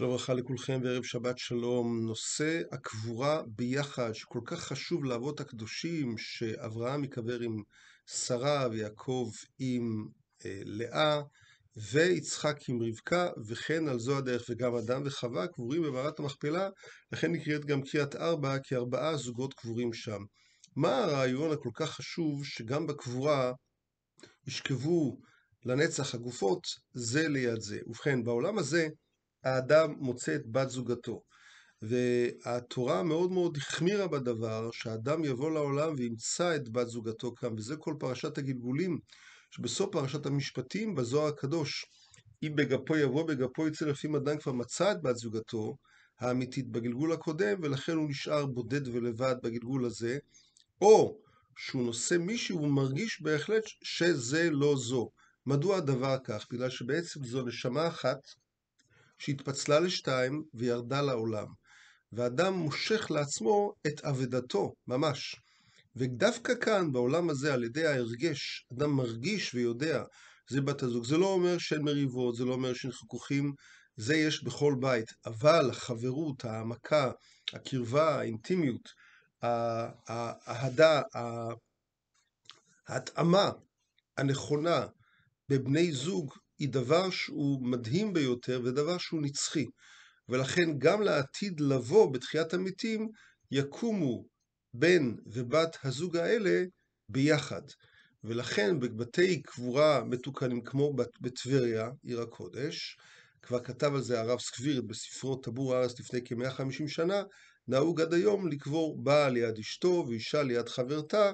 שלום וברכה לכולכם וערב שבת שלום. נושא הקבורה ביחד, שכל כך חשוב לאבות הקדושים, שאברהם ייקבר עם שרה ויעקב עם אה, לאה, ויצחק עם רבקה, וכן על זו הדרך, וגם אדם וחווה קבורים במערת המכפלה, לכן נקראת גם קריית ארבע, כי ארבעה זוגות קבורים שם. מה הרעיון הכל כך חשוב שגם בקבורה ישכבו לנצח הגופות זה ליד זה? ובכן, בעולם הזה, האדם מוצא את בת זוגתו. והתורה מאוד מאוד החמירה בדבר, שהאדם יבוא לעולם וימצא את בת זוגתו כאן, וזה כל פרשת הגלגולים, שבסוף פרשת המשפטים, בזוהר הקדוש, אם בגפו יבוא, בגפו יצא לפי מדען כבר מצא את בת זוגתו האמיתית בגלגול הקודם, ולכן הוא נשאר בודד ולבד בגלגול הזה, או שהוא נושא מישהו, הוא מרגיש בהחלט שזה לא זו. מדוע הדבר כך? בגלל שבעצם זו נשמה אחת, שהתפצלה לשתיים וירדה לעולם. ואדם מושך לעצמו את אבדתו, ממש. ודווקא כאן, בעולם הזה, על ידי ההרגש, אדם מרגיש ויודע, זה בת הזוג. זה לא אומר שאין מריבות, זה לא אומר שאין חיכוכים, זה יש בכל בית. אבל החברות, ההעמקה, הקרבה, האינטימיות, האהדה, ההתאמה הנכונה בבני זוג היא דבר שהוא מדהים ביותר ודבר שהוא נצחי. ולכן גם לעתיד לבוא בתחיית המתים יקומו בן ובת הזוג האלה ביחד. ולכן בבתי קבורה מתוקנים כמו בטבריה, עיר הקודש, כבר כתב על זה הרב סקבירת בספרו טבור הארץ לפני כ-150 שנה, נהוג עד היום לקבור בעל ליד אשתו ואישה ליד חברתה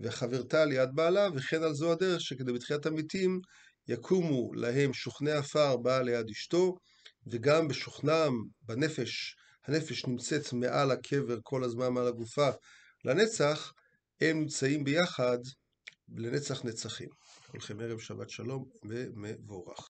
וחברתה ליד בעלה וכן על זו הדרך שכדי בתחיית המתים יקומו להם שוכני עפר באה ליד אשתו, וגם בשוכנם בנפש, הנפש נמצאת מעל הקבר כל הזמן, מעל הגופה, לנצח, הם נמצאים ביחד לנצח נצחים. הולכים ערב שבת שלום ומבורך.